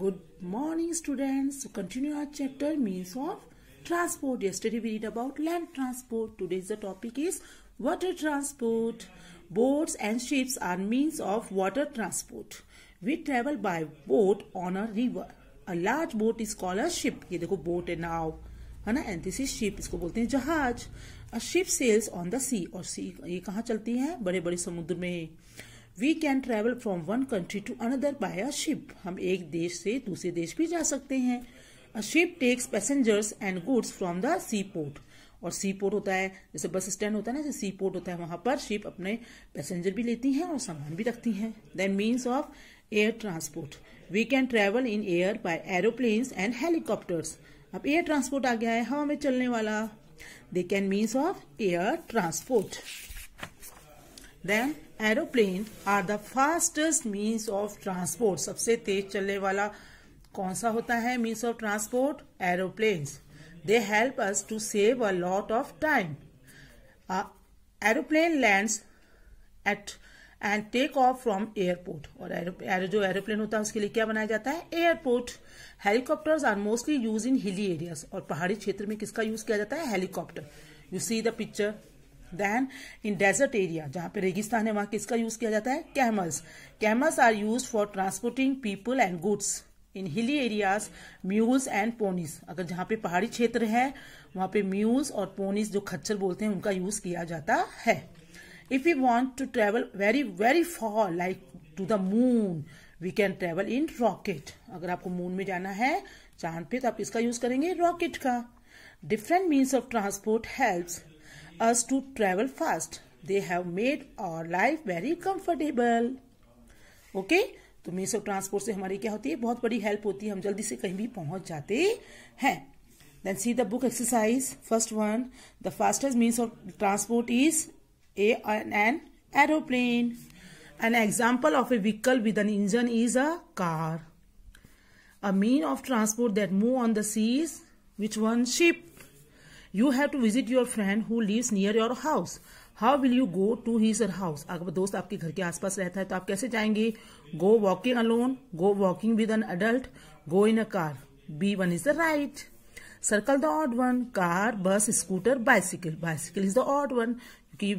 Good morning students. So continue our chapter means of transport. Yesterday we read about land transport. Today's the topic is water transport. Boats and ships are means of water transport. We travel by boat on a river. A large boat is called a ship. ye dekho boat hai now है ना and this is ship इसको बोलते हैं जहाज a ship sails on the sea और sea ये कहाँ चलती है बड़े बड़े समुद्र में we can travel from one country to another by a ship हम एक देश से दूसरे देश भी जा सकते हैं a ship takes passengers and goods from the sea port और सी पोर्ट होता है जैसे बस स्टैंड होता है ना जैसे सी पोर्ट होता है वहां पर शिप अपने पैसेंजर भी लेती हैं और सामान भी रखती हैं then means of air transport we can travel in air by aeroplanes and helicopters अब एयर ट्रांसपोर्ट आ गया है हवा में चलने वाला they can means of air transport then aeroplane are the fastest means of transport सबसे तेज चलने वाला कौन सा होता है means of transport aeroplanes they help us to save a lot of time aeroplane land at and take off from airport और जो एरोप्लेन होता है उसके लिए क्या बनाया जाता है airport helicopters are mostly use in hilly areas और पहाड़ी क्षेत्र में किसका यूज किया जाता है helicopter you see the picture then in desert area जहां पे रेगिस्तान है वहां किसका यूज किया जाता है camels camels are use for transporting people and goods in hilly areas mules and पोनीस अगर जहां पे पहाड़ी क्षेत्र है वहां पे म्यूल्स और पोनीस जो खच्चर बोलते हैं उनका यूज किया जाता है if you want to travel very very far like to the moon we can travel in rocket अगर आपको मून में जाना है चांद पे तो आप इसका यूज करेंगे रॉकेट का different means of transport helps us to travel fast. They have made our life very comfortable. Okay? तो मीन्स ऑफ ट्रांसपोर्ट से हमारी क्या होती है बहुत बड़ी हेल्प होती है हम जल्दी से कहीं भी पहुंच जाते हैं then see the book exercise first one the fastest means of transport is a an aeroplane An example of a vehicle with an engine is a car. A mean of transport that move on the sea is which one? Ship. You have to visit your friend who lives near your house how will you go to his house अगर दोस्त आपके घर के आसपास रहता है तो आप कैसे जाएंगे go walking alone go walking with an adult go in a car B one is the right circle the odd one car bus scooter bicycle bicycle is the odd one क्योंकि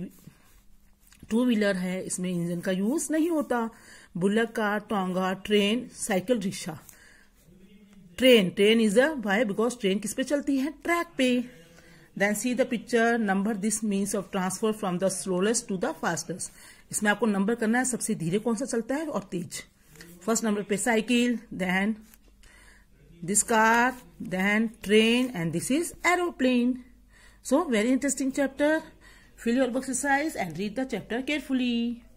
टू व्हीलर है इसमें engine का use नहीं होता bullock cart tonga train cycle rickshaw train train is a why because train किस पे चलती है ट्रैक पे then see the picture number this means of transfer from the slowest to the fastest इसमें आपको नंबर करना है सबसे धीरे कौन सा चलता है और तेज फर्स्ट नंबर पे cycle then this car then train and this is aeroplane so very interesting chapter fill your exercise and read the chapter carefully